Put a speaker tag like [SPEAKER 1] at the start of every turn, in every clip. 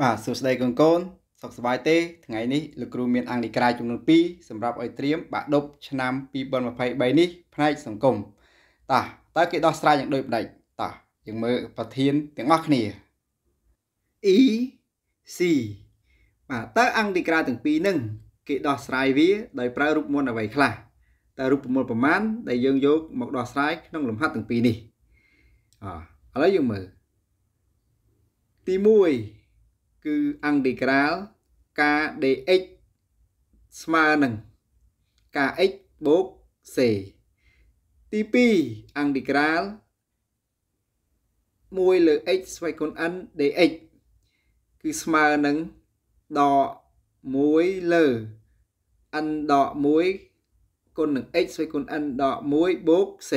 [SPEAKER 1] បាទសួស្តីកូនកូនសុខសប្បាយទេថ្ងៃនេះលោកគ្រូមានអង្គនិកាយចំនួន2សម្រាប់ឲ្យត្រៀមបាក់ដប់ឆ្នាំ2023នេះផ្នែកសង្គមតោះតើគេដោះស្រាយយ៉ាងដូចម្ដេចតោះយើងមើលប្រធានទាំងអស់គ្នា E C បាទតើអង្គនិកាយទាំងពីរនឹងគេដោះស្រាយវាដោយប្រើរូបមន្តអ្វីខ្លះតើរូបមន្តប្រមាណដែលយើងយកមកដោះស្រាយក្នុងលំហាត់ទាំងពីរនេះអឥឡូវយើងមើលទី1គឺ integral kdx ស្មើនឹង kx បូក c ទី2 integral 1លើ x ស្វ័យគុណ n dx គឺស្មើនឹងដក1លើ n ដក1គុណនឹង x ស្វ័យគុណ n ដក1បូក c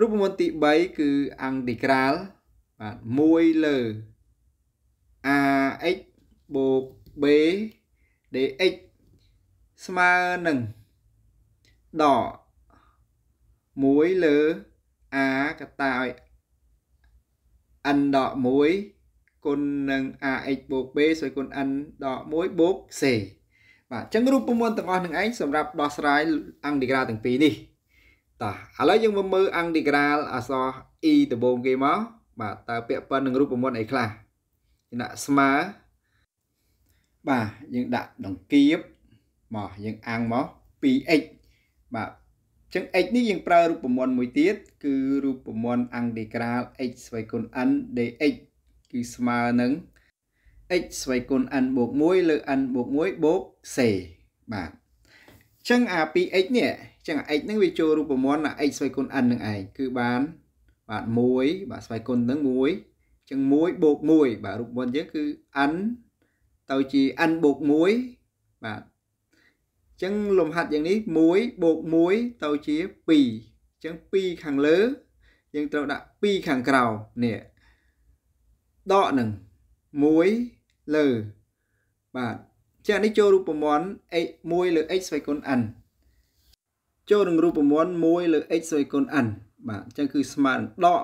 [SPEAKER 1] រូបមន្តទី3គឺ integral បាទ1លើ1 x បូក b dx ស្មើនឹងដក1លើ a កតាឲ្យ n ដក1គុណនឹង ax បូក b ស្មើគុណ n ដក1បូក c បាទអញ្ចឹងរូបមន្តទាំងអស់នឹងឯងសម្រាប់ដោះស្រាយអង្គឌីក្រាទាំងពីរនេះតោះឥឡូវយើងមកមើលអង្គឌីក្រាអសរ e ដំបូងគេមកបាទតើពាក់ព័ន្ធនឹងរូបមន្តអីខ្លះដាក់ស្មាបាទយើងដាក់ដង្កៀបមកយើងអាំងមក 2x បាទចឹង x នេះយើងប្រើរូបមន្តមួយទៀតគឺរូបមន្តអង់ដេក្រាល x ស្វ័យគុណ n dx គឺស្មើនឹង x ស្វ័យគុណ n បូក1លើ n បូក1បូក c បាទចឹងអា 2x នេះចឹងអា x ហ្នឹងវាចូលរូបមន្តអា x ស្វ័យគុណ n នឹងឯងគឺបានបាទ1បាទស្វ័យគុណនឹង1ចឹង1បូក1បាទរូបវន្តយើងគឺ n ទៅជា n បូក1បាទចឹងលំហាត់យ៉ាងនេះ1បូក1ទៅជា2ចឹង2ខាងលើយើងត្រូវដាក់2ខាងក្រោមនេះដកនឹង1លើបាទចានេះចូលរូបមន្ត x 1លើ x ស្វ័យគុណ n ចូលនឹងរូបមន្ត1លើ x ស្វ័យគុណ n បាទអញ្ចឹងគឺស្មើនឹងដក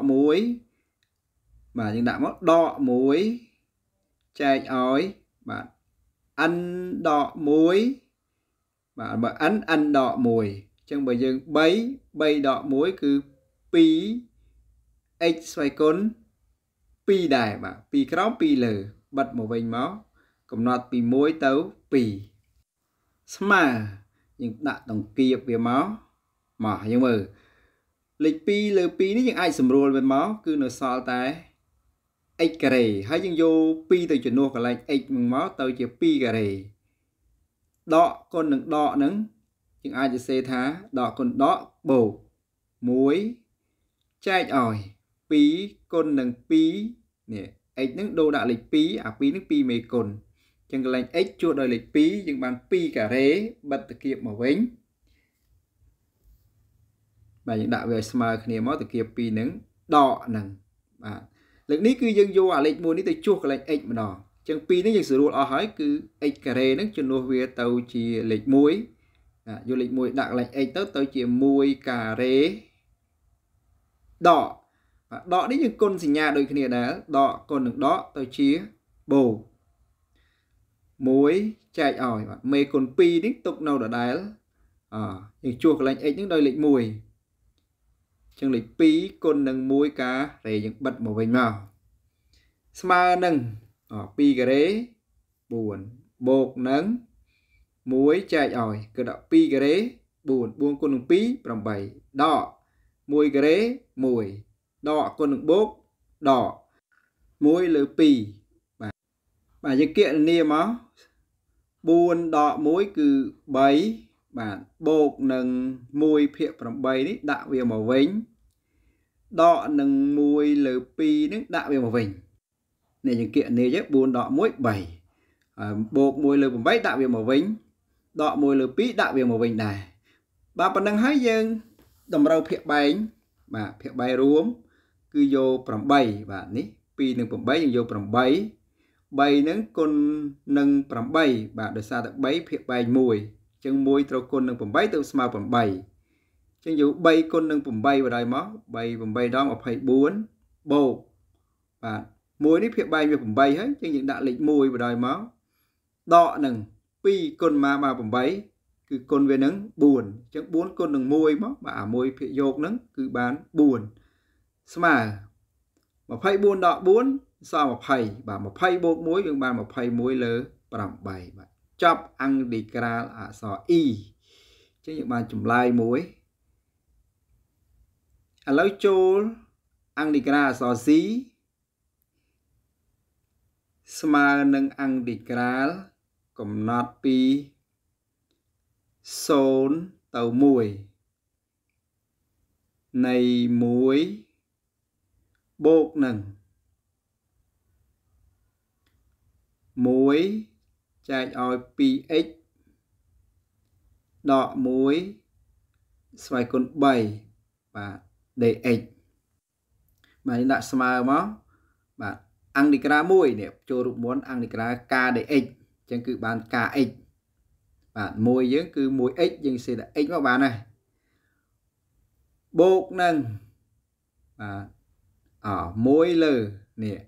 [SPEAKER 1] 1បាទយើងដាក់មកដក1ចែកឲ្យបាទ n ដក1បាទបើ n n ដក1អញ្ចឹងបើយើង3 3ដក1គឺ2 x ស្វ័យគុណ2ដែរបាទ2ក្រោម2លើបិទមកវិញមកកំណត់ពី1ទៅ2ស្មើយើងដាក់ដង្គៀបវាមកមកយើងមើលលេខ2លើ2នេះយើងអាចសម្រួលវាមកគឺនៅសល់តែ1 x ការ៉េហើយយើងយក2ទៅជំនួសកន្លែង x មកទៅជា2ការ៉េដកគុណនឹងដកហ្នឹងយើងអាចសរសេរថាដកគុណដកបូក1ចែកឲ្យ2គុណនឹង2នេះ x ហ្នឹងដូរដាក់លេខ2អា2ហ្នឹង2មេគុណអញ្ចឹងកន្លែង x ជួសដោយលេខ2យើងបាន2ការ៉េបិទតគៀបមកវិញបាទយើងដាក់វាឲ្យស្មើគ្នាមកតគៀប2ហ្នឹងដកហ្នឹងបាទលើកនេះគឺយើងយកអាលេខ1នេះទៅជួសកន្លែង x ម្ដងចឹង2នេះយើងស្រួលអស់ហើយគឺ x ការ៉េហ្នឹងជំនួសវាទៅជាលេខ1យកលេខ1ដាក់កន្លែង x ទៅទៅជា1ការ៉េដកដកនេះយើងគុណសញ្ញាដូចគ្នាដែរដកគុណនឹងដកទៅជាបូ1ចែកឲ្យបាទមេគុណ2នេះទុកនៅដដែលអយើងជួសកន្លែង x ហ្នឹងដោយលេខ1ជាងលេខ2គុណនឹង1ការ៉េយើងបិទមកវិញមកស្មើនឹង2ការ៉េ4បូកនឹង1ចែកឲ្យគឺដាក់2ការ៉េ4 4គុណនឹង2 8ដក1ការ៉េ1ដកគុណនឹងបូកដក1លើ2បាទបាទយើងគណនាមក4ដក1គឺ3បាទបូកនឹង1ភាគ8នេះដាក់វាមកវិញដកនឹង1លើ2នឹងដាក់វាមកវិញនេះយើងគៀកនេះទេ4ដក1 3ហើយបូក1លើ8ដាក់វាមកវិញដក1លើ2ដាក់វាមកវិញដែរបាទប៉ុណ្ណឹងហើយយើងតម្រូវភាគបែងបាទភាគបែងរួមគឺយក8បាទនេះ2នឹង8យើងយក8 3នឹងគុណនឹង8បាទដោយសារតែ3ភាគបែង1ចឹង1ត្រូវគុណនឹង8ទៅស្មើ8ចឹងយក3គុណនឹង8បណ្ដោយមក3 8ដង24បូកបាទ1នេះភាគបែកវា8ហើយចឹងយើងដាក់លេខ1បណ្ដោយមកដកនឹង2គុណមកមក8គឺគុណវានឹង4ចឹង4គុណនឹង1មកបាទអា1ភាគយកនឹងគឺបាន4ស្មើ24ដក4សល់20បាទ20បូក1យើងបាន21លើ8បាទចប់អង់ឌីក្រាលអក្សរ e អញ្ចឹងយើងបានចម្លើយមួយឥឡូវចូលអង់ឌីក្រាលអក្សរ c ស្មើនឹងអង់ឌីក្រាលកំណត់ពី0ទៅ1នៃ1បូកនឹង1ចែកឲ្យ 2x ដក1ស្វ័យគុណ3បាទ dx បាទដាក់ស្មើមកបាទអង្គនិក្រា1នេះចូលរូបមន្តអង្គនិក្រា k dx អញ្ចឹងគឺបាន kx បាទ1យើងគឺ 1x យើងសេតា x មកបានហើយបូកនឹងបាទអ1លើនេះ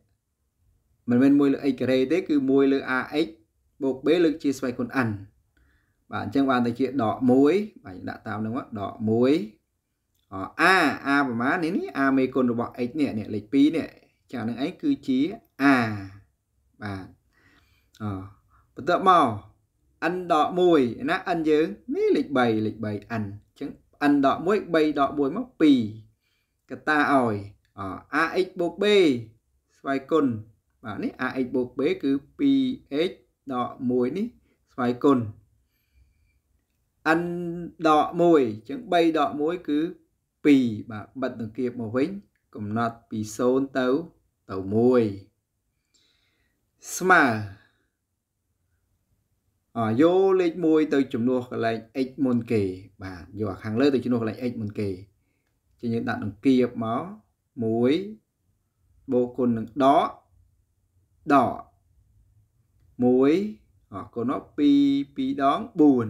[SPEAKER 1] មិនមែន1លើ x ការ៉េទេគឺ1លើ ax បូក b លើកជាស្វ័យគុណ n បាទអញ្ចឹងបានទៅជាដក1បាទដាក់តាមនឹងមកដក1អ a a ប្រហែលនេះនេះ a មេគុណរបស់ x នេះនេះលេខ2នេះចានឹងឯងគឺជា a បាទអបន្ទាប់មក n ដក1ណា n យើងនេះលេខ3លេខ 3n អញ្ចឹង n ដក1 3ដក1មក2កតាឲ្យ ax បូក b ស្វ័យគុណបាទនេះ ax បូក b គឺ 2x ដក1នេះស្វ័យគុណ n ដក1អញ្ចឹង3ដក1គឺ2បាទបិទដង្កៀបមកវិញកំណត់ពី0ទៅទៅ1ស្មើអយោលេខ1ទៅចំនួនកន្លែង x មុនគេបាទយកខាងលើទៅចំនួនកន្លែង x មុនគេចឹងយើងដាក់ដង្កៀបមក1បូកគុណនឹងដកដក1អរគុណ2 2ដង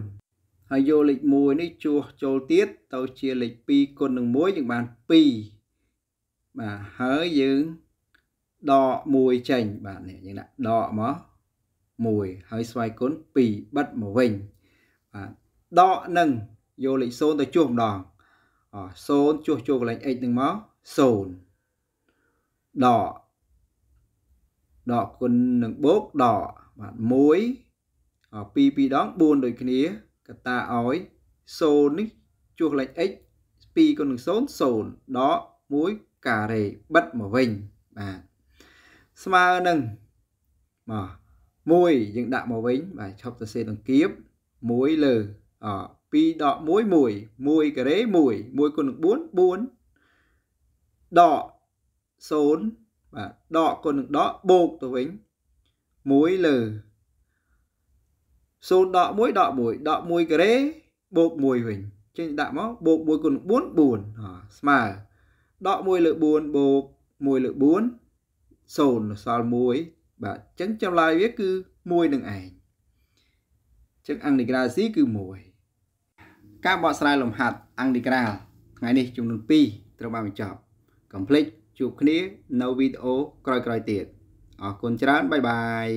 [SPEAKER 1] 4ហើយយកលេខ1នេះជួសចូលទៀតទៅជាលេខ2គុណនឹង1យើងបាន2បាទហើយយើងដក1ចេញបាទនេះយើងដាក់ដកមក1ហើយស្វ័យគុណ2បិទមកវិញបាទដកនឹងយកលេខ0ទៅជួសម្ដងអ0ជួសចូលកន្លែង x នឹងមក0ដកដកគុណនឹងបូកដកបាទ1 2 2ដង4ដូចគ្នាកតាឲ្យ0នេះជួសលេខ x 2គុណនឹង0 0ដក1ការ៉េបិទមកវិញបាទស្មើនឹងមក1យើងដាក់មកវិញបាទឈប់សរសេរនឹងគៀប1លើអ2ដក1 1 1ការ៉េ1 1គុណនឹង4 4ដក0បាទដកគុណនឹងដកបូកទៅវិញ1លើ0ដក1ដក1ដក1ការ៉េបូក1វិញចេញដាក់មកបូក1គុណ4 4ស្មើដក1លើ4បូក1លើ4 0សល់1បាទអញ្ចឹងចម្លើយវាគឺ1នឹងឯងចឹងអង់ឌីក្រាស៊ីគឺ1ការបកស្រាយលំហាត់អង់ឌីក្រាថ្ងៃនេះចំនួន2ត្រូវបានបញ្ចប់ complete ជួបគ្នា នៅវីដេអូក្រោយៗទៀតអរគុណច្រើនបាយបាយ